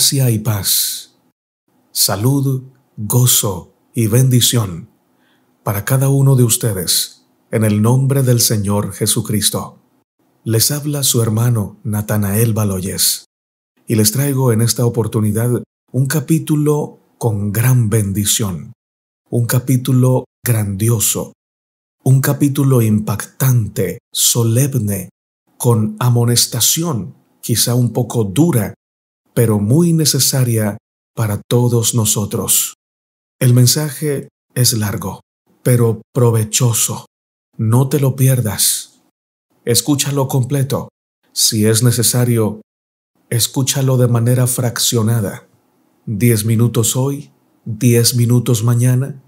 gracia y paz, salud, gozo y bendición para cada uno de ustedes en el nombre del Señor Jesucristo. Les habla su hermano Natanael Baloyes y les traigo en esta oportunidad un capítulo con gran bendición, un capítulo grandioso, un capítulo impactante, solemne, con amonestación, quizá un poco dura, pero muy necesaria para todos nosotros. El mensaje es largo, pero provechoso. No te lo pierdas. Escúchalo completo. Si es necesario, escúchalo de manera fraccionada. Diez minutos hoy, diez minutos mañana,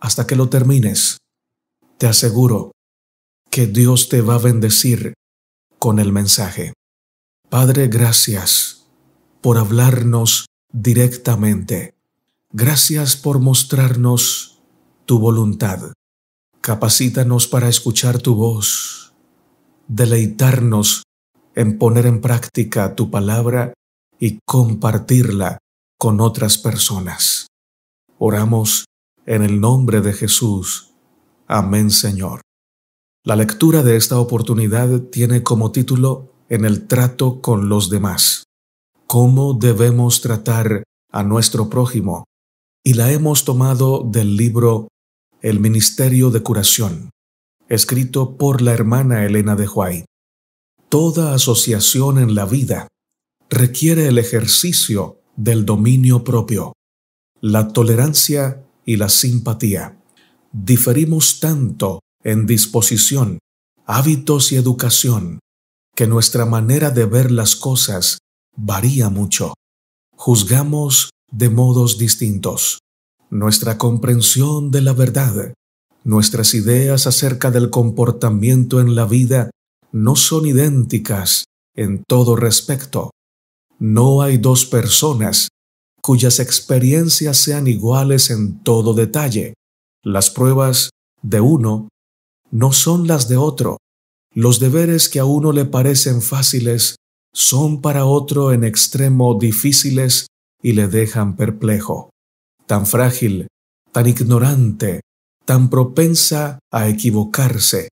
hasta que lo termines. Te aseguro que Dios te va a bendecir con el mensaje. Padre, gracias por hablarnos directamente. Gracias por mostrarnos tu voluntad. Capacítanos para escuchar tu voz, deleitarnos en poner en práctica tu palabra y compartirla con otras personas. Oramos en el nombre de Jesús. Amén Señor. La lectura de esta oportunidad tiene como título En el trato con los demás cómo debemos tratar a nuestro prójimo y la hemos tomado del libro El Ministerio de Curación, escrito por la hermana Elena de Huay. Toda asociación en la vida requiere el ejercicio del dominio propio, la tolerancia y la simpatía. Diferimos tanto en disposición, hábitos y educación que nuestra manera de ver las cosas varía mucho. Juzgamos de modos distintos. Nuestra comprensión de la verdad, nuestras ideas acerca del comportamiento en la vida no son idénticas en todo respecto. No hay dos personas cuyas experiencias sean iguales en todo detalle. Las pruebas de uno no son las de otro. Los deberes que a uno le parecen fáciles son para otro en extremo difíciles y le dejan perplejo, tan frágil, tan ignorante, tan propensa a equivocarse.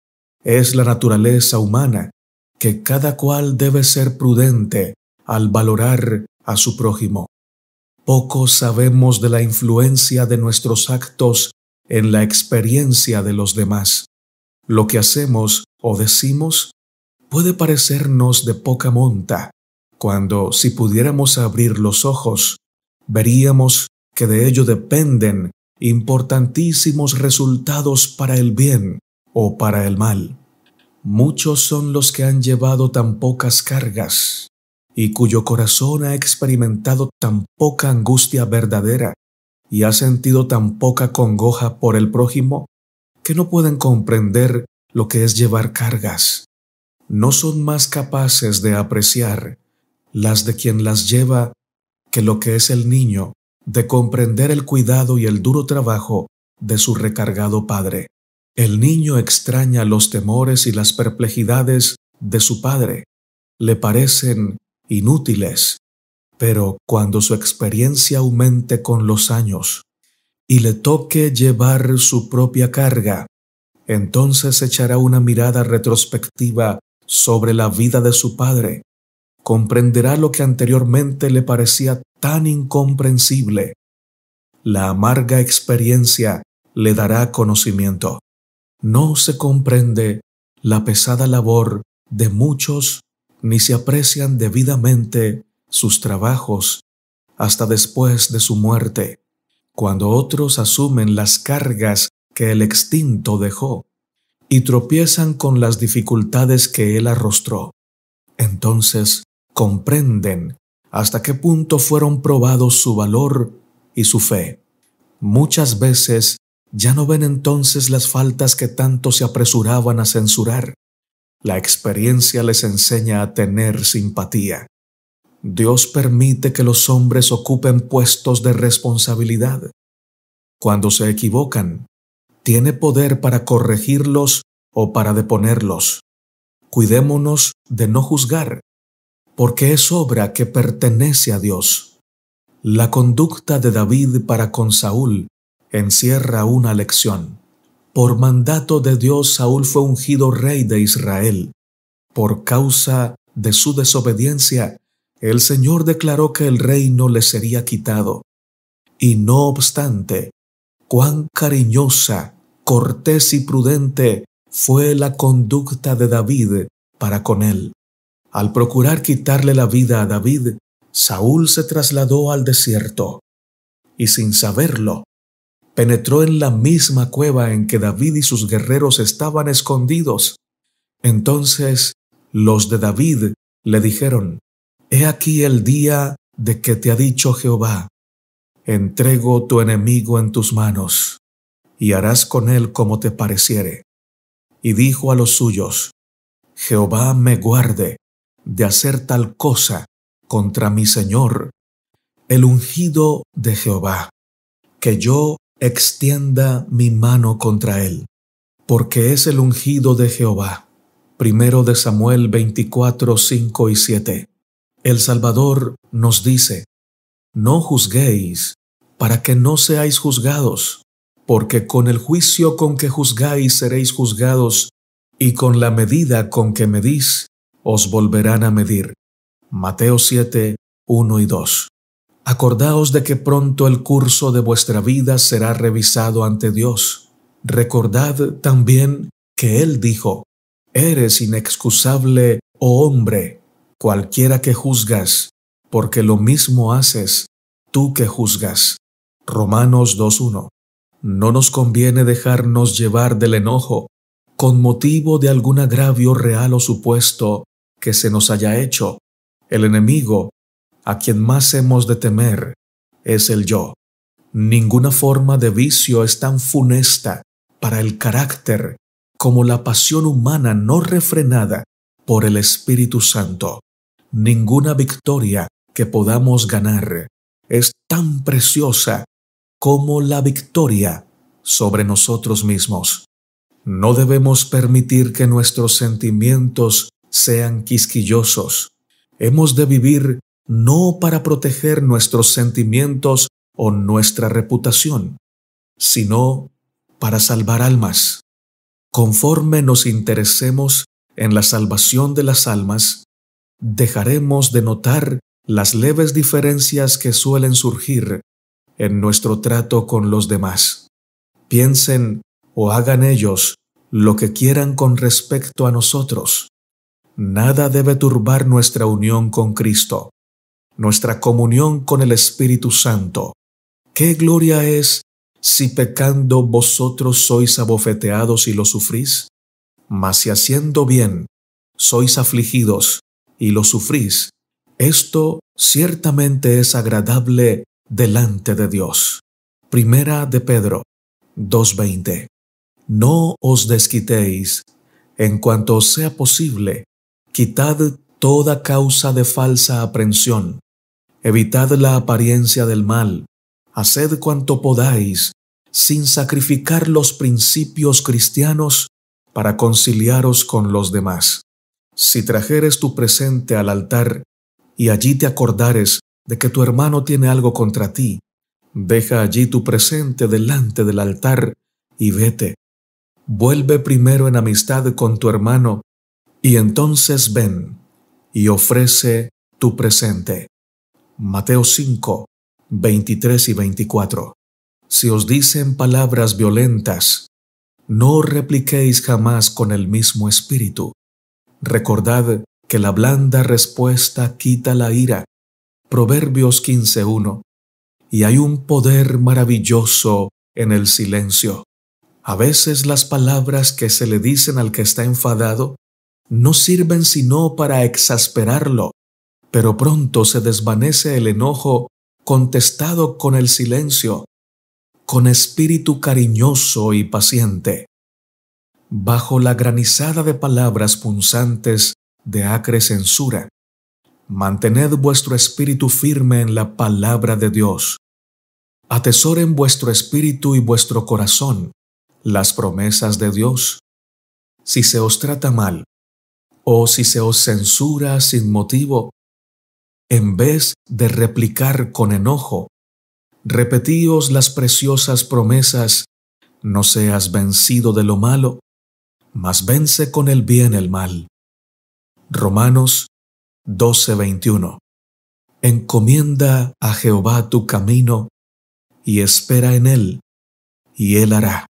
Es la naturaleza humana que cada cual debe ser prudente al valorar a su prójimo. Poco sabemos de la influencia de nuestros actos en la experiencia de los demás. Lo que hacemos o decimos puede parecernos de poca monta, cuando si pudiéramos abrir los ojos, veríamos que de ello dependen importantísimos resultados para el bien o para el mal. Muchos son los que han llevado tan pocas cargas y cuyo corazón ha experimentado tan poca angustia verdadera y ha sentido tan poca congoja por el prójimo que no pueden comprender lo que es llevar cargas no son más capaces de apreciar las de quien las lleva que lo que es el niño de comprender el cuidado y el duro trabajo de su recargado padre. El niño extraña los temores y las perplejidades de su padre. Le parecen inútiles, pero cuando su experiencia aumente con los años y le toque llevar su propia carga, entonces echará una mirada retrospectiva sobre la vida de su padre, comprenderá lo que anteriormente le parecía tan incomprensible. La amarga experiencia le dará conocimiento. No se comprende la pesada labor de muchos ni se aprecian debidamente sus trabajos hasta después de su muerte, cuando otros asumen las cargas que el extinto dejó y tropiezan con las dificultades que él arrostró. Entonces comprenden hasta qué punto fueron probados su valor y su fe. Muchas veces ya no ven entonces las faltas que tanto se apresuraban a censurar. La experiencia les enseña a tener simpatía. Dios permite que los hombres ocupen puestos de responsabilidad. Cuando se equivocan, tiene poder para corregirlos o para deponerlos. Cuidémonos de no juzgar, porque es obra que pertenece a Dios. La conducta de David para con Saúl encierra una lección. Por mandato de Dios Saúl fue ungido rey de Israel. Por causa de su desobediencia, el Señor declaró que el reino le sería quitado. Y no obstante, cuán cariñosa cortés y prudente fue la conducta de David para con él. Al procurar quitarle la vida a David, Saúl se trasladó al desierto y sin saberlo, penetró en la misma cueva en que David y sus guerreros estaban escondidos. Entonces los de David le dijeron, He aquí el día de que te ha dicho Jehová, entrego tu enemigo en tus manos y harás con él como te pareciere. Y dijo a los suyos, Jehová me guarde de hacer tal cosa contra mi Señor, el ungido de Jehová, que yo extienda mi mano contra él, porque es el ungido de Jehová. Primero de Samuel 24, 5 y 7. El Salvador nos dice, No juzguéis, para que no seáis juzgados porque con el juicio con que juzgáis seréis juzgados, y con la medida con que medís, os volverán a medir. Mateo 7, 1 y 2. Acordaos de que pronto el curso de vuestra vida será revisado ante Dios. Recordad también que Él dijo, Eres inexcusable, oh hombre, cualquiera que juzgas, porque lo mismo haces tú que juzgas. Romanos 1 no nos conviene dejarnos llevar del enojo con motivo de algún agravio real o supuesto que se nos haya hecho. El enemigo, a quien más hemos de temer, es el yo. Ninguna forma de vicio es tan funesta para el carácter como la pasión humana no refrenada por el Espíritu Santo. Ninguna victoria que podamos ganar es tan preciosa como la victoria sobre nosotros mismos. No debemos permitir que nuestros sentimientos sean quisquillosos. Hemos de vivir no para proteger nuestros sentimientos o nuestra reputación, sino para salvar almas. Conforme nos interesemos en la salvación de las almas, dejaremos de notar las leves diferencias que suelen surgir en nuestro trato con los demás. Piensen o hagan ellos lo que quieran con respecto a nosotros. Nada debe turbar nuestra unión con Cristo, nuestra comunión con el Espíritu Santo. ¿Qué gloria es si pecando vosotros sois abofeteados y lo sufrís? Mas si haciendo bien sois afligidos y lo sufrís, esto ciertamente es agradable delante de Dios. Primera de Pedro 2.20. No os desquitéis, en cuanto os sea posible, quitad toda causa de falsa aprensión, evitad la apariencia del mal, haced cuanto podáis, sin sacrificar los principios cristianos para conciliaros con los demás. Si trajeres tu presente al altar y allí te acordares de que tu hermano tiene algo contra ti, deja allí tu presente delante del altar y vete. Vuelve primero en amistad con tu hermano y entonces ven y ofrece tu presente. Mateo 5, 23 y 24. Si os dicen palabras violentas, no repliquéis jamás con el mismo espíritu. Recordad que la blanda respuesta quita la ira Proverbios 15.1. Y hay un poder maravilloso en el silencio. A veces las palabras que se le dicen al que está enfadado no sirven sino para exasperarlo, pero pronto se desvanece el enojo contestado con el silencio, con espíritu cariñoso y paciente. Bajo la granizada de palabras punzantes de acre censura, Mantened vuestro espíritu firme en la palabra de Dios. Atesoren vuestro espíritu y vuestro corazón las promesas de Dios. Si se os trata mal, o si se os censura sin motivo, en vez de replicar con enojo, repetíos las preciosas promesas, no seas vencido de lo malo, mas vence con el bien el mal. Romanos 12:21. Encomienda a Jehová tu camino y espera en él, y él hará.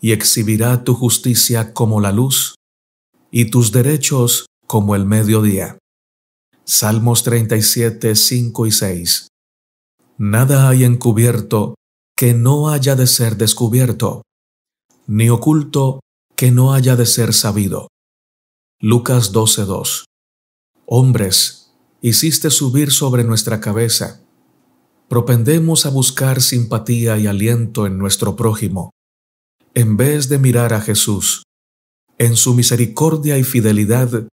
Y exhibirá tu justicia como la luz y tus derechos como el mediodía. Salmos 37, 5 y 6. Nada hay encubierto que no haya de ser descubierto, ni oculto que no haya de ser sabido. Lucas 12:2 Hombres, hiciste subir sobre nuestra cabeza. Propendemos a buscar simpatía y aliento en nuestro prójimo, en vez de mirar a Jesús. En su misericordia y fidelidad,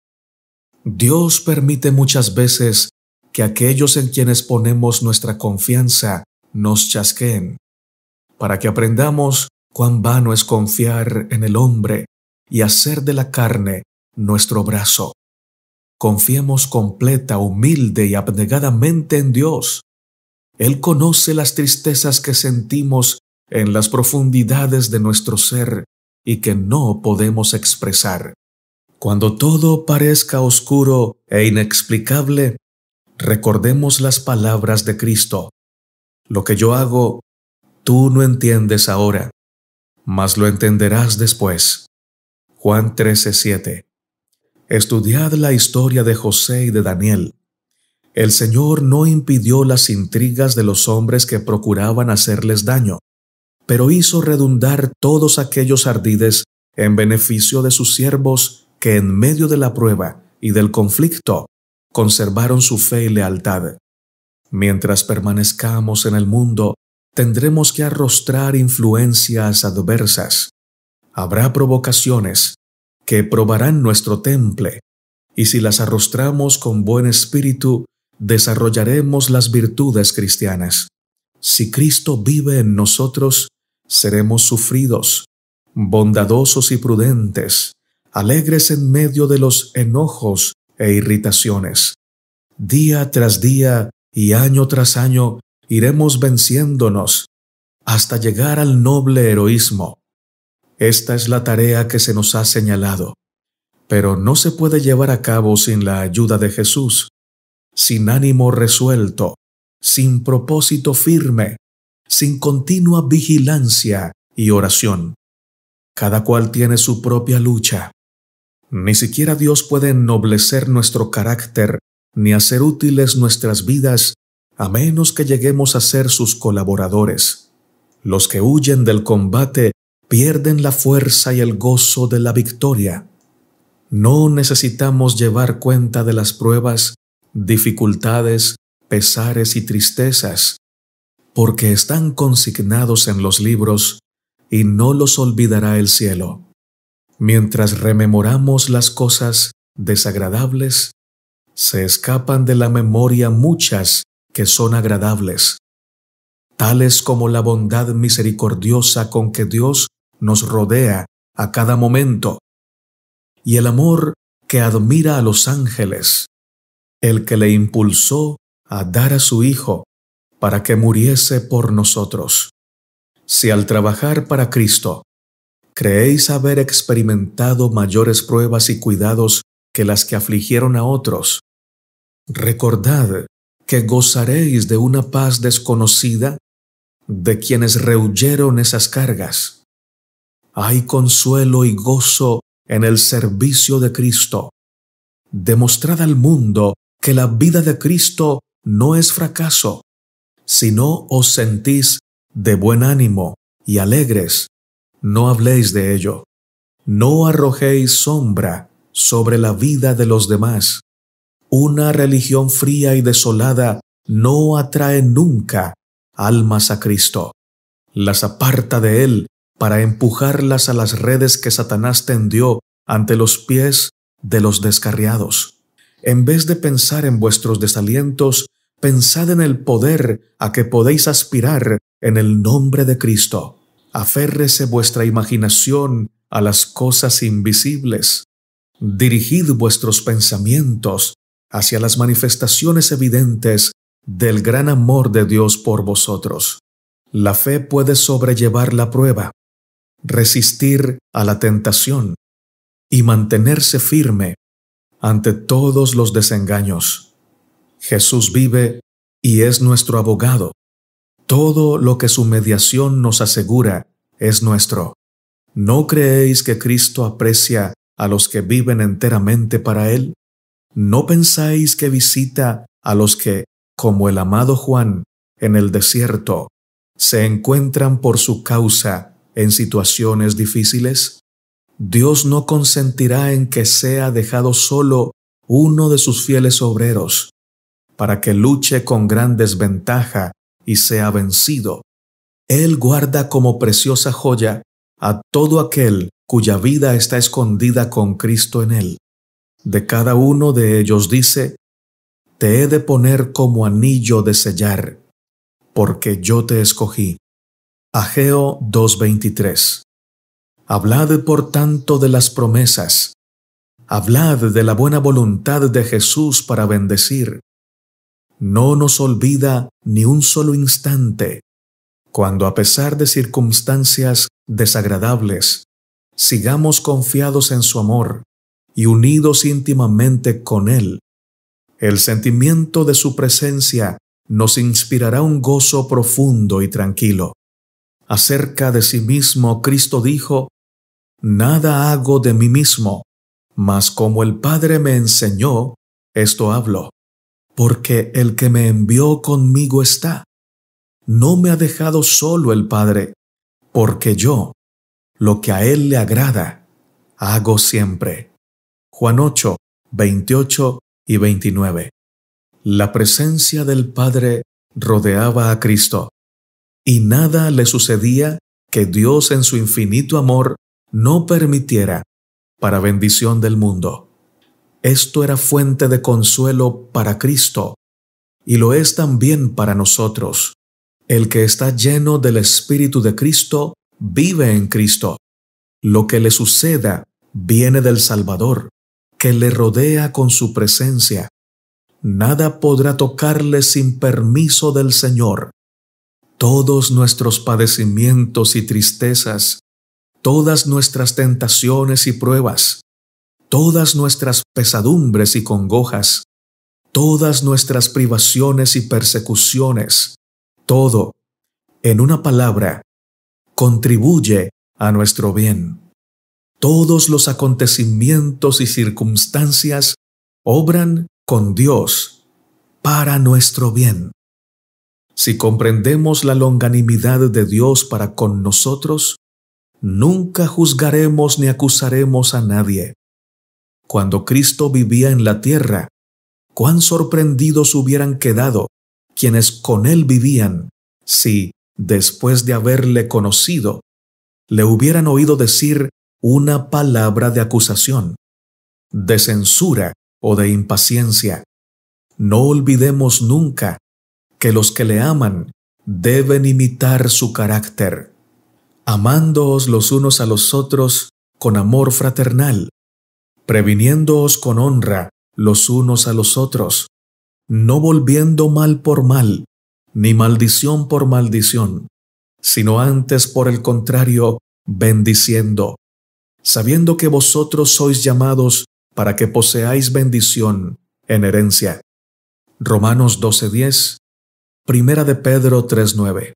Dios permite muchas veces que aquellos en quienes ponemos nuestra confianza nos chasqueen, para que aprendamos cuán vano es confiar en el hombre y hacer de la carne nuestro brazo. Confiemos completa, humilde y abnegadamente en Dios. Él conoce las tristezas que sentimos en las profundidades de nuestro ser y que no podemos expresar. Cuando todo parezca oscuro e inexplicable, recordemos las palabras de Cristo. Lo que yo hago, tú no entiendes ahora, mas lo entenderás después. Juan 13:7 Estudiad la historia de José y de Daniel. El Señor no impidió las intrigas de los hombres que procuraban hacerles daño, pero hizo redundar todos aquellos ardides en beneficio de sus siervos que en medio de la prueba y del conflicto conservaron su fe y lealtad. Mientras permanezcamos en el mundo, tendremos que arrostrar influencias adversas. Habrá provocaciones, que probarán nuestro temple, y si las arrostramos con buen espíritu, desarrollaremos las virtudes cristianas. Si Cristo vive en nosotros, seremos sufridos, bondadosos y prudentes, alegres en medio de los enojos e irritaciones. Día tras día y año tras año iremos venciéndonos hasta llegar al noble heroísmo, esta es la tarea que se nos ha señalado, pero no se puede llevar a cabo sin la ayuda de Jesús, sin ánimo resuelto, sin propósito firme, sin continua vigilancia y oración. Cada cual tiene su propia lucha. Ni siquiera Dios puede ennoblecer nuestro carácter ni hacer útiles nuestras vidas a menos que lleguemos a ser sus colaboradores. Los que huyen del combate pierden la fuerza y el gozo de la victoria. No necesitamos llevar cuenta de las pruebas, dificultades, pesares y tristezas, porque están consignados en los libros y no los olvidará el cielo. Mientras rememoramos las cosas desagradables, se escapan de la memoria muchas que son agradables, tales como la bondad misericordiosa con que Dios nos rodea a cada momento, y el amor que admira a los ángeles, el que le impulsó a dar a su Hijo para que muriese por nosotros. Si al trabajar para Cristo creéis haber experimentado mayores pruebas y cuidados que las que afligieron a otros, recordad que gozaréis de una paz desconocida de quienes rehuyeron esas cargas hay consuelo y gozo en el servicio de Cristo. Demostrad al mundo que la vida de Cristo no es fracaso, sino os sentís de buen ánimo y alegres. No habléis de ello. No arrojéis sombra sobre la vida de los demás. Una religión fría y desolada no atrae nunca almas a Cristo. Las aparta de Él para empujarlas a las redes que Satanás tendió ante los pies de los descarriados. En vez de pensar en vuestros desalientos, pensad en el poder a que podéis aspirar en el nombre de Cristo. Aférrese vuestra imaginación a las cosas invisibles. Dirigid vuestros pensamientos hacia las manifestaciones evidentes del gran amor de Dios por vosotros. La fe puede sobrellevar la prueba, resistir a la tentación y mantenerse firme ante todos los desengaños. Jesús vive y es nuestro abogado. Todo lo que su mediación nos asegura es nuestro. ¿No creéis que Cristo aprecia a los que viven enteramente para Él? ¿No pensáis que visita a los que, como el amado Juan, en el desierto, se encuentran por su causa en situaciones difíciles? Dios no consentirá en que sea dejado solo uno de sus fieles obreros, para que luche con gran desventaja y sea vencido. Él guarda como preciosa joya a todo aquel cuya vida está escondida con Cristo en él. De cada uno de ellos dice, Te he de poner como anillo de sellar, porque yo te escogí, Ageo 2.23. Hablad por tanto de las promesas. Hablad de la buena voluntad de Jesús para bendecir. No nos olvida ni un solo instante cuando a pesar de circunstancias desagradables, sigamos confiados en su amor y unidos íntimamente con Él. El sentimiento de su presencia nos inspirará un gozo profundo y tranquilo. Acerca de sí mismo, Cristo dijo, Nada hago de mí mismo, mas como el Padre me enseñó, esto hablo, porque el que me envió conmigo está. No me ha dejado solo el Padre, porque yo, lo que a Él le agrada, hago siempre. Juan 8, 28 y 29. La presencia del Padre rodeaba a Cristo, y nada le sucedía que Dios en su infinito amor no permitiera para bendición del mundo. Esto era fuente de consuelo para Cristo y lo es también para nosotros. El que está lleno del Espíritu de Cristo vive en Cristo. Lo que le suceda viene del Salvador, que le rodea con su presencia. Nada podrá tocarle sin permiso del Señor todos nuestros padecimientos y tristezas, todas nuestras tentaciones y pruebas, todas nuestras pesadumbres y congojas, todas nuestras privaciones y persecuciones, todo, en una palabra, contribuye a nuestro bien. Todos los acontecimientos y circunstancias obran con Dios para nuestro bien. Si comprendemos la longanimidad de Dios para con nosotros, nunca juzgaremos ni acusaremos a nadie. Cuando Cristo vivía en la tierra, cuán sorprendidos hubieran quedado quienes con él vivían si, después de haberle conocido, le hubieran oído decir una palabra de acusación, de censura o de impaciencia. No olvidemos nunca que los que le aman deben imitar su carácter, amándoos los unos a los otros con amor fraternal, previniéndoos con honra los unos a los otros, no volviendo mal por mal, ni maldición por maldición, sino antes por el contrario, bendiciendo, sabiendo que vosotros sois llamados para que poseáis bendición en herencia. Romanos 12:10 Primera de Pedro 3:9.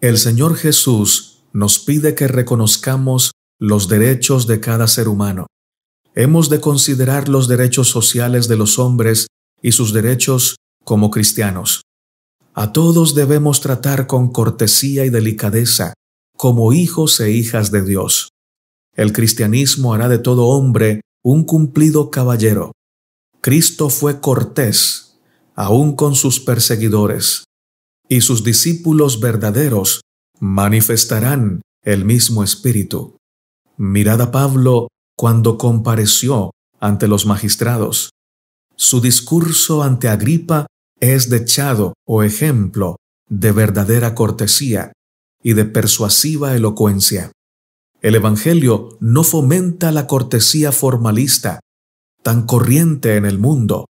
El Señor Jesús nos pide que reconozcamos los derechos de cada ser humano. Hemos de considerar los derechos sociales de los hombres y sus derechos como cristianos. A todos debemos tratar con cortesía y delicadeza, como hijos e hijas de Dios. El cristianismo hará de todo hombre un cumplido caballero. Cristo fue cortés aún con sus perseguidores, y sus discípulos verdaderos manifestarán el mismo espíritu. Mirad a Pablo cuando compareció ante los magistrados. Su discurso ante Agripa es dechado o ejemplo de verdadera cortesía y de persuasiva elocuencia. El Evangelio no fomenta la cortesía formalista, tan corriente en el mundo,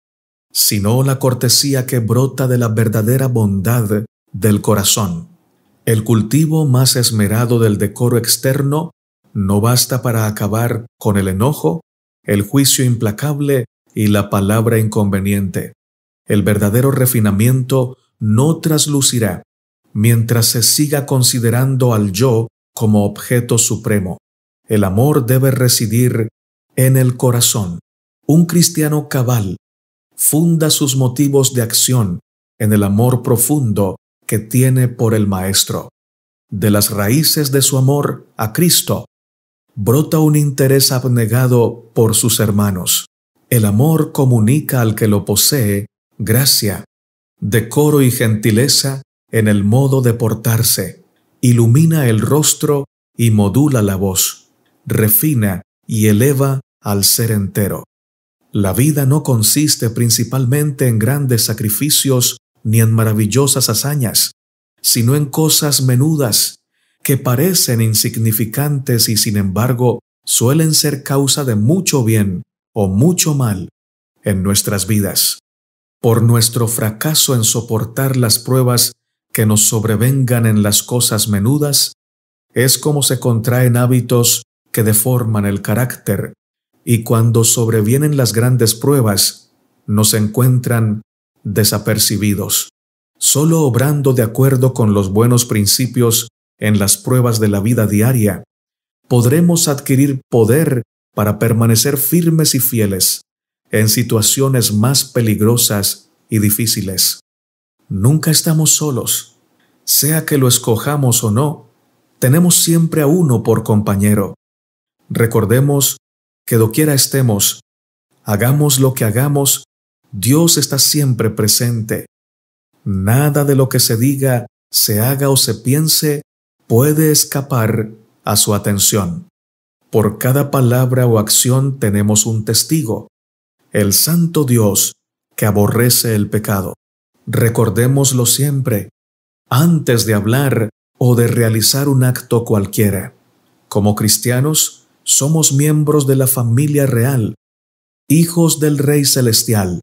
sino la cortesía que brota de la verdadera bondad del corazón. El cultivo más esmerado del decoro externo no basta para acabar con el enojo, el juicio implacable y la palabra inconveniente. El verdadero refinamiento no traslucirá mientras se siga considerando al yo como objeto supremo. El amor debe residir en el corazón. Un cristiano cabal funda sus motivos de acción en el amor profundo que tiene por el Maestro. De las raíces de su amor a Cristo, brota un interés abnegado por sus hermanos. El amor comunica al que lo posee gracia, decoro y gentileza en el modo de portarse, ilumina el rostro y modula la voz, refina y eleva al ser entero. La vida no consiste principalmente en grandes sacrificios ni en maravillosas hazañas, sino en cosas menudas que parecen insignificantes y sin embargo suelen ser causa de mucho bien o mucho mal en nuestras vidas. Por nuestro fracaso en soportar las pruebas que nos sobrevengan en las cosas menudas, es como se contraen hábitos que deforman el carácter y cuando sobrevienen las grandes pruebas, nos encuentran desapercibidos, solo obrando de acuerdo con los buenos principios en las pruebas de la vida diaria, podremos adquirir poder para permanecer firmes y fieles en situaciones más peligrosas y difíciles. Nunca estamos solos. Sea que lo escojamos o no, tenemos siempre a uno por compañero. Recordemos que doquiera estemos, hagamos lo que hagamos, Dios está siempre presente. Nada de lo que se diga, se haga o se piense puede escapar a su atención. Por cada palabra o acción tenemos un testigo, el Santo Dios que aborrece el pecado. Recordémoslo siempre, antes de hablar o de realizar un acto cualquiera. Como cristianos, somos miembros de la familia real, hijos del Rey Celestial.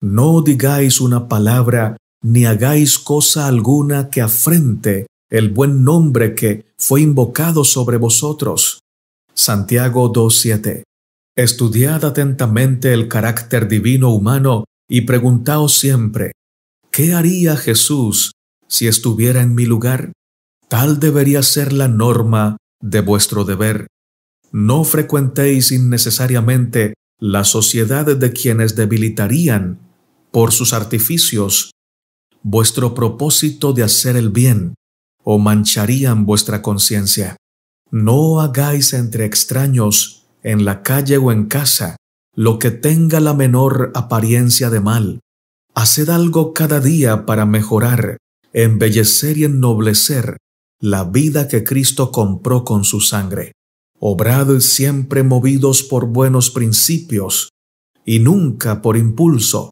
No digáis una palabra ni hagáis cosa alguna que afrente el buen nombre que fue invocado sobre vosotros. Santiago 2.7. Estudiad atentamente el carácter divino humano y preguntaos siempre, ¿qué haría Jesús si estuviera en mi lugar? Tal debería ser la norma de vuestro deber. No frecuentéis innecesariamente la sociedad de quienes debilitarían, por sus artificios, vuestro propósito de hacer el bien, o mancharían vuestra conciencia. No hagáis entre extraños, en la calle o en casa, lo que tenga la menor apariencia de mal. Haced algo cada día para mejorar, embellecer y ennoblecer la vida que Cristo compró con su sangre obrad siempre movidos por buenos principios y nunca por impulso.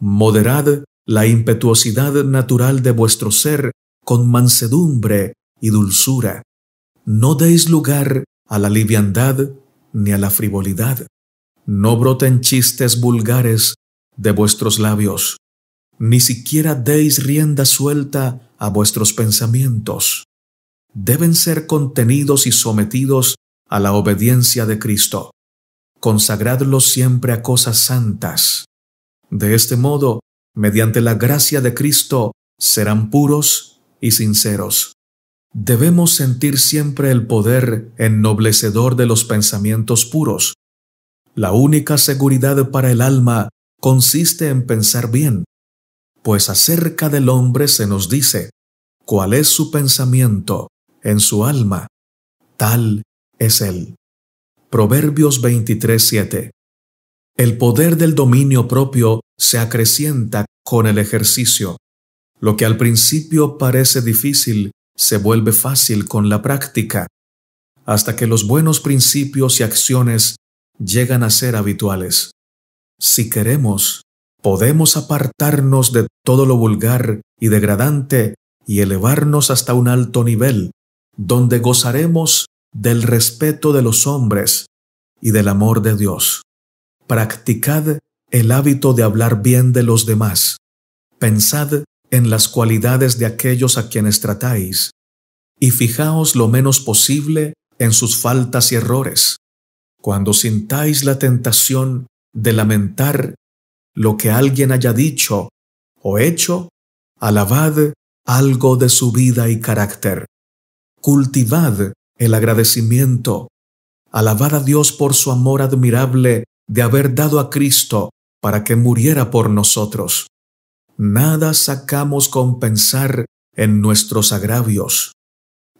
Moderad la impetuosidad natural de vuestro ser con mansedumbre y dulzura. No deis lugar a la liviandad ni a la frivolidad. No broten chistes vulgares de vuestros labios. Ni siquiera deis rienda suelta a vuestros pensamientos. Deben ser contenidos y sometidos a la obediencia de Cristo. Consagradlos siempre a cosas santas. De este modo, mediante la gracia de Cristo, serán puros y sinceros. Debemos sentir siempre el poder ennoblecedor de los pensamientos puros. La única seguridad para el alma consiste en pensar bien, pues acerca del hombre se nos dice, cuál es su pensamiento en su alma, tal es Él. Proverbios 23:7 El poder del dominio propio se acrecienta con el ejercicio. Lo que al principio parece difícil se vuelve fácil con la práctica, hasta que los buenos principios y acciones llegan a ser habituales. Si queremos, podemos apartarnos de todo lo vulgar y degradante y elevarnos hasta un alto nivel, donde gozaremos del respeto de los hombres y del amor de Dios. Practicad el hábito de hablar bien de los demás. Pensad en las cualidades de aquellos a quienes tratáis, y fijaos lo menos posible en sus faltas y errores. Cuando sintáis la tentación de lamentar lo que alguien haya dicho o hecho, alabad algo de su vida y carácter. Cultivad el agradecimiento, alabar a Dios por su amor admirable de haber dado a Cristo para que muriera por nosotros. Nada sacamos con pensar en nuestros agravios.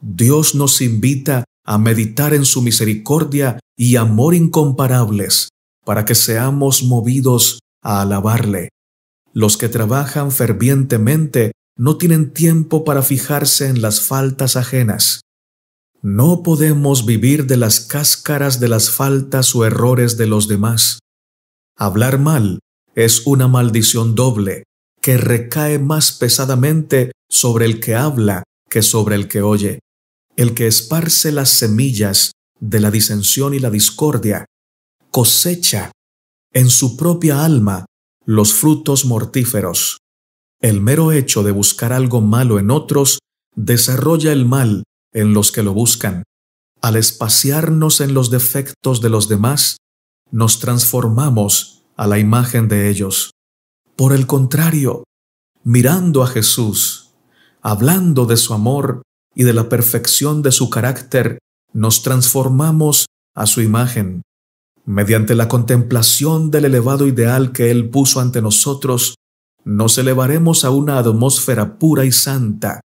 Dios nos invita a meditar en su misericordia y amor incomparables para que seamos movidos a alabarle. Los que trabajan fervientemente no tienen tiempo para fijarse en las faltas ajenas. No podemos vivir de las cáscaras de las faltas o errores de los demás. Hablar mal es una maldición doble que recae más pesadamente sobre el que habla que sobre el que oye. El que esparce las semillas de la disensión y la discordia cosecha en su propia alma los frutos mortíferos. El mero hecho de buscar algo malo en otros desarrolla el mal en los que lo buscan. Al espaciarnos en los defectos de los demás, nos transformamos a la imagen de ellos. Por el contrario, mirando a Jesús, hablando de su amor y de la perfección de su carácter, nos transformamos a su imagen. Mediante la contemplación del elevado ideal que Él puso ante nosotros, nos elevaremos a una atmósfera pura y santa,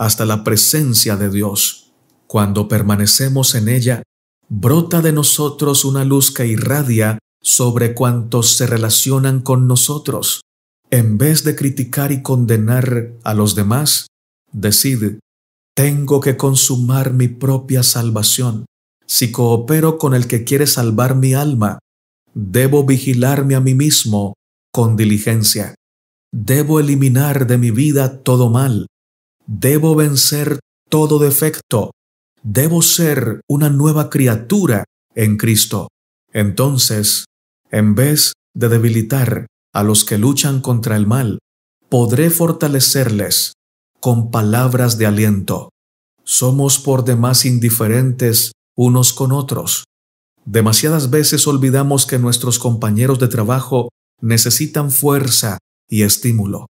hasta la presencia de Dios. Cuando permanecemos en ella, brota de nosotros una luz que irradia sobre cuantos se relacionan con nosotros. En vez de criticar y condenar a los demás, decide, tengo que consumar mi propia salvación. Si coopero con el que quiere salvar mi alma, debo vigilarme a mí mismo con diligencia. Debo eliminar de mi vida todo mal, Debo vencer todo defecto. Debo ser una nueva criatura en Cristo. Entonces, en vez de debilitar a los que luchan contra el mal, podré fortalecerles con palabras de aliento. Somos por demás indiferentes unos con otros. Demasiadas veces olvidamos que nuestros compañeros de trabajo necesitan fuerza y estímulo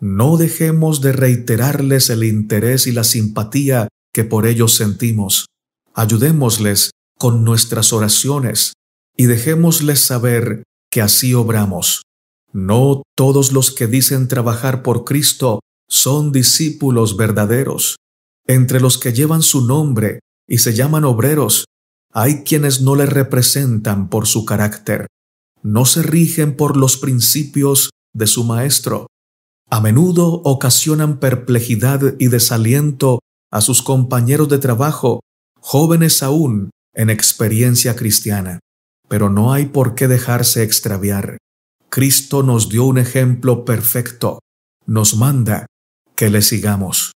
no dejemos de reiterarles el interés y la simpatía que por ellos sentimos. Ayudémosles con nuestras oraciones y dejémosles saber que así obramos. No todos los que dicen trabajar por Cristo son discípulos verdaderos. Entre los que llevan su nombre y se llaman obreros, hay quienes no le representan por su carácter. No se rigen por los principios de su Maestro a menudo ocasionan perplejidad y desaliento a sus compañeros de trabajo, jóvenes aún en experiencia cristiana. Pero no hay por qué dejarse extraviar. Cristo nos dio un ejemplo perfecto. Nos manda que le sigamos.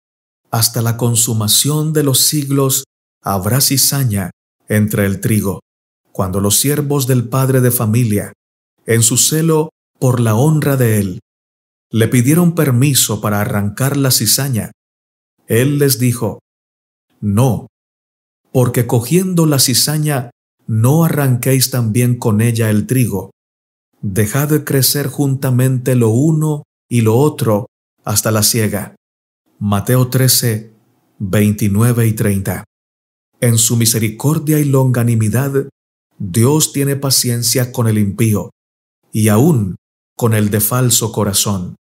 Hasta la consumación de los siglos habrá cizaña entre el trigo, cuando los siervos del padre de familia, en su celo por la honra de él, le pidieron permiso para arrancar la cizaña. Él les dijo, No, porque cogiendo la cizaña, no arranquéis también con ella el trigo. Dejad crecer juntamente lo uno y lo otro hasta la siega. Mateo 13, 29 y 30. En su misericordia y longanimidad, Dios tiene paciencia con el impío y aún con el de falso corazón.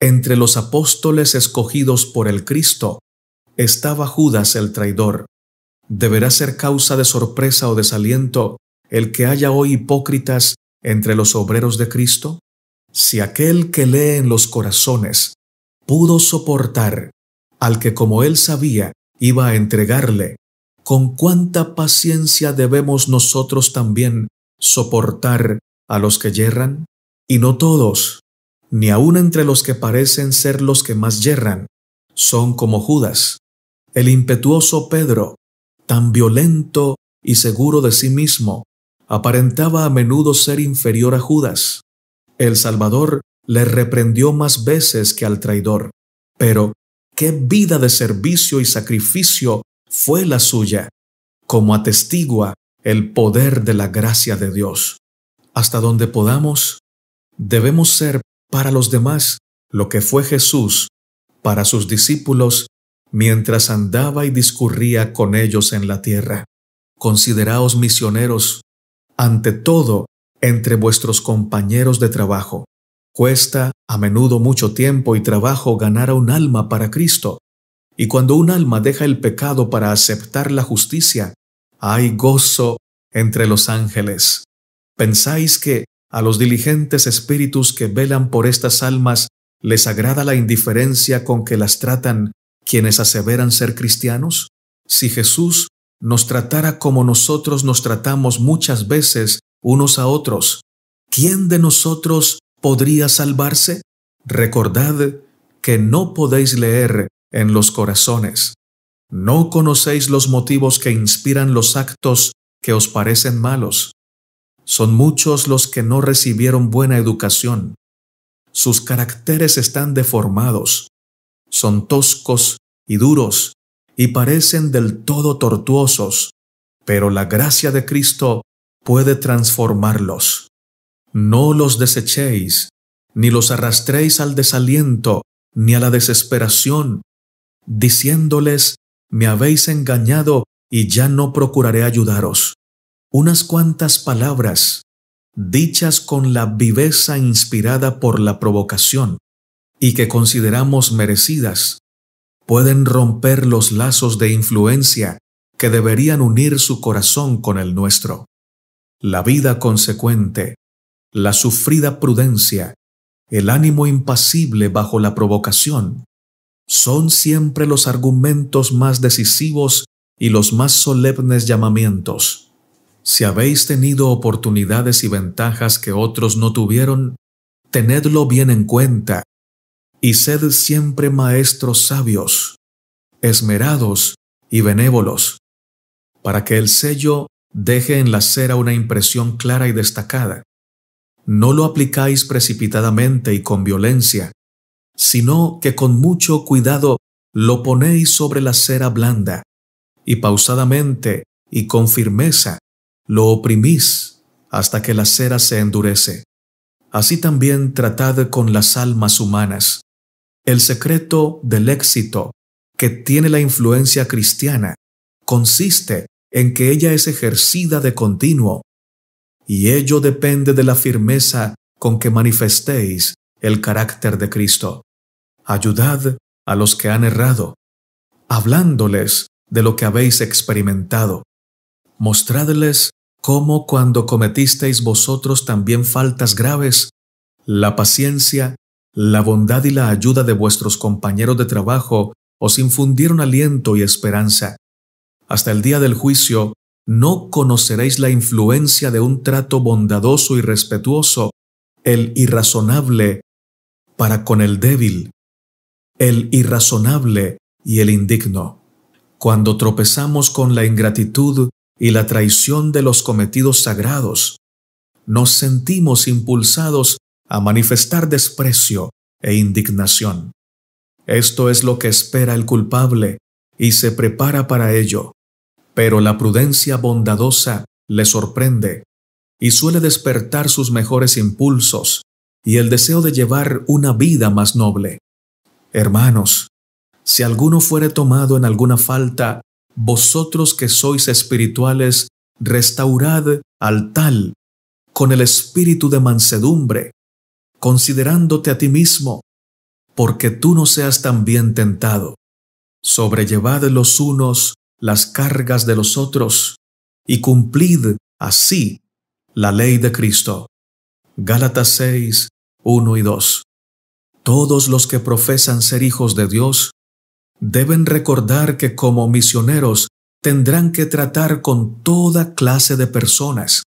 Entre los apóstoles escogidos por el Cristo estaba Judas el traidor. Deberá ser causa de sorpresa o desaliento el que haya hoy hipócritas entre los obreros de Cristo? Si aquel que lee en los corazones pudo soportar al que como él sabía iba a entregarle, con cuánta paciencia debemos nosotros también soportar a los que yerran? Y no todos, ni aun entre los que parecen ser los que más yerran, son como Judas, el impetuoso Pedro, tan violento y seguro de sí mismo, aparentaba a menudo ser inferior a Judas. El Salvador le reprendió más veces que al traidor, pero qué vida de servicio y sacrificio fue la suya, como atestigua el poder de la gracia de Dios. Hasta donde podamos, debemos ser para los demás lo que fue Jesús para sus discípulos mientras andaba y discurría con ellos en la tierra. Consideraos misioneros, ante todo, entre vuestros compañeros de trabajo. Cuesta a menudo mucho tiempo y trabajo ganar a un alma para Cristo. Y cuando un alma deja el pecado para aceptar la justicia, hay gozo entre los ángeles. ¿Pensáis que a los diligentes espíritus que velan por estas almas les agrada la indiferencia con que las tratan quienes aseveran ser cristianos. Si Jesús nos tratara como nosotros nos tratamos muchas veces unos a otros, ¿quién de nosotros podría salvarse? Recordad que no podéis leer en los corazones. No conocéis los motivos que inspiran los actos que os parecen malos. Son muchos los que no recibieron buena educación. Sus caracteres están deformados. Son toscos y duros y parecen del todo tortuosos, pero la gracia de Cristo puede transformarlos. No los desechéis, ni los arrastréis al desaliento, ni a la desesperación, diciéndoles, me habéis engañado y ya no procuraré ayudaros unas cuantas palabras, dichas con la viveza inspirada por la provocación y que consideramos merecidas, pueden romper los lazos de influencia que deberían unir su corazón con el nuestro. La vida consecuente, la sufrida prudencia, el ánimo impasible bajo la provocación, son siempre los argumentos más decisivos y los más solemnes llamamientos si habéis tenido oportunidades y ventajas que otros no tuvieron, tenedlo bien en cuenta, y sed siempre maestros sabios, esmerados y benévolos, para que el sello deje en la cera una impresión clara y destacada. No lo aplicáis precipitadamente y con violencia, sino que con mucho cuidado lo ponéis sobre la cera blanda, y pausadamente y con firmeza, lo oprimís hasta que la cera se endurece. Así también tratad con las almas humanas. El secreto del éxito que tiene la influencia cristiana consiste en que ella es ejercida de continuo, y ello depende de la firmeza con que manifestéis el carácter de Cristo. Ayudad a los que han errado, hablándoles de lo que habéis experimentado. Mostradles como cuando cometisteis vosotros también faltas graves, la paciencia, la bondad y la ayuda de vuestros compañeros de trabajo os infundieron aliento y esperanza. Hasta el día del juicio, no conoceréis la influencia de un trato bondadoso y respetuoso, el irrazonable para con el débil, el irrazonable y el indigno. Cuando tropezamos con la ingratitud, y la traición de los cometidos sagrados, nos sentimos impulsados a manifestar desprecio e indignación. Esto es lo que espera el culpable y se prepara para ello, pero la prudencia bondadosa le sorprende y suele despertar sus mejores impulsos y el deseo de llevar una vida más noble. Hermanos, si alguno fuere tomado en alguna falta, vosotros que sois espirituales, restaurad al tal con el espíritu de mansedumbre, considerándote a ti mismo, porque tú no seas también tentado. Sobrellevad los unos las cargas de los otros, y cumplid así la ley de Cristo. Gálatas 6, 1 y 2. Todos los que profesan ser hijos de Dios deben recordar que como misioneros tendrán que tratar con toda clase de personas,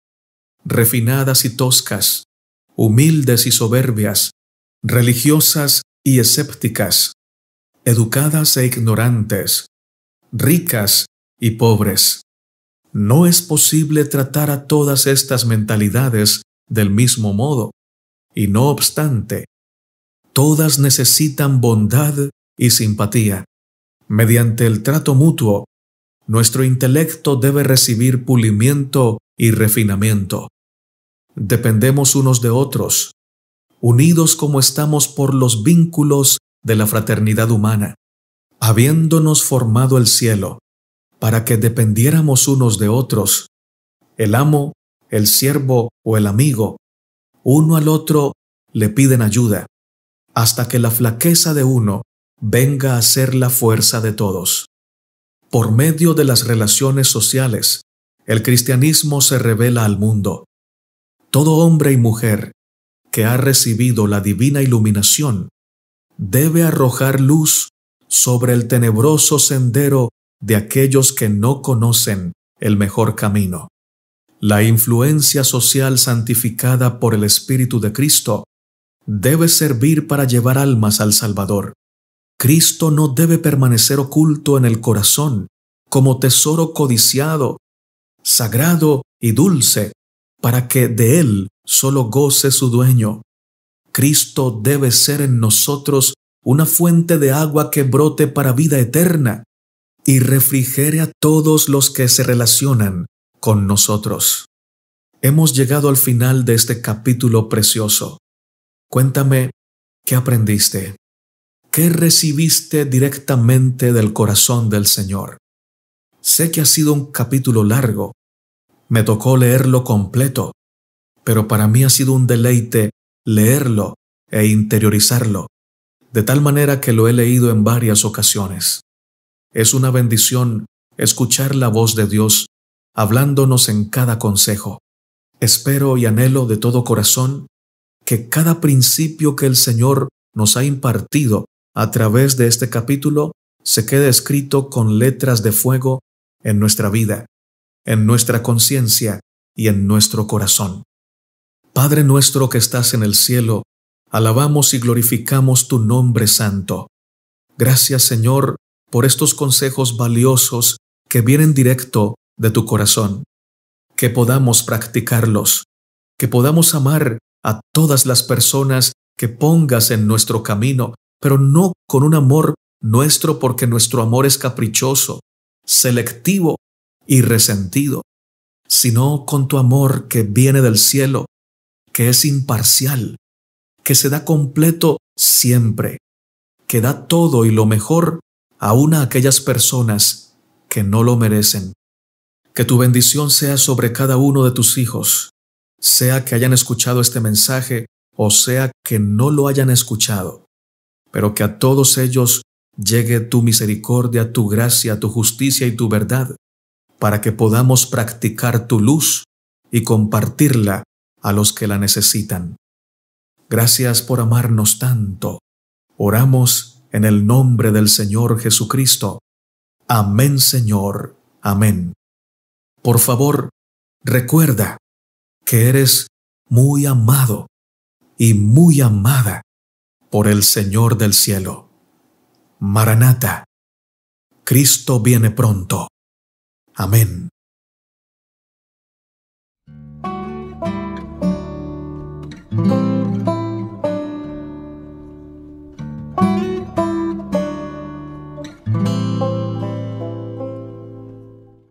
refinadas y toscas, humildes y soberbias, religiosas y escépticas, educadas e ignorantes, ricas y pobres. No es posible tratar a todas estas mentalidades del mismo modo, y no obstante, todas necesitan bondad y simpatía. Mediante el trato mutuo, nuestro intelecto debe recibir pulimiento y refinamiento. Dependemos unos de otros, unidos como estamos por los vínculos de la fraternidad humana, habiéndonos formado el cielo, para que dependiéramos unos de otros. El amo, el siervo o el amigo, uno al otro le piden ayuda, hasta que la flaqueza de uno venga a ser la fuerza de todos. Por medio de las relaciones sociales, el cristianismo se revela al mundo. Todo hombre y mujer que ha recibido la divina iluminación debe arrojar luz sobre el tenebroso sendero de aquellos que no conocen el mejor camino. La influencia social santificada por el Espíritu de Cristo debe servir para llevar almas al Salvador. Cristo no debe permanecer oculto en el corazón como tesoro codiciado, sagrado y dulce, para que de él solo goce su dueño. Cristo debe ser en nosotros una fuente de agua que brote para vida eterna y refrigere a todos los que se relacionan con nosotros. Hemos llegado al final de este capítulo precioso. Cuéntame, ¿qué aprendiste? ¿Qué recibiste directamente del corazón del Señor? Sé que ha sido un capítulo largo. Me tocó leerlo completo, pero para mí ha sido un deleite leerlo e interiorizarlo, de tal manera que lo he leído en varias ocasiones. Es una bendición escuchar la voz de Dios hablándonos en cada consejo. Espero y anhelo de todo corazón que cada principio que el Señor nos ha impartido a través de este capítulo se queda escrito con letras de fuego en nuestra vida, en nuestra conciencia y en nuestro corazón. Padre nuestro que estás en el cielo, alabamos y glorificamos tu nombre santo. Gracias Señor por estos consejos valiosos que vienen directo de tu corazón. Que podamos practicarlos, que podamos amar a todas las personas que pongas en nuestro camino pero no con un amor nuestro porque nuestro amor es caprichoso, selectivo y resentido, sino con tu amor que viene del cielo, que es imparcial, que se da completo siempre, que da todo y lo mejor aún a aquellas personas que no lo merecen. Que tu bendición sea sobre cada uno de tus hijos, sea que hayan escuchado este mensaje o sea que no lo hayan escuchado pero que a todos ellos llegue tu misericordia, tu gracia, tu justicia y tu verdad, para que podamos practicar tu luz y compartirla a los que la necesitan. Gracias por amarnos tanto. Oramos en el nombre del Señor Jesucristo. Amén Señor, amén. Por favor, recuerda que eres muy amado y muy amada por el Señor del cielo. Maranata, Cristo viene pronto. Amén.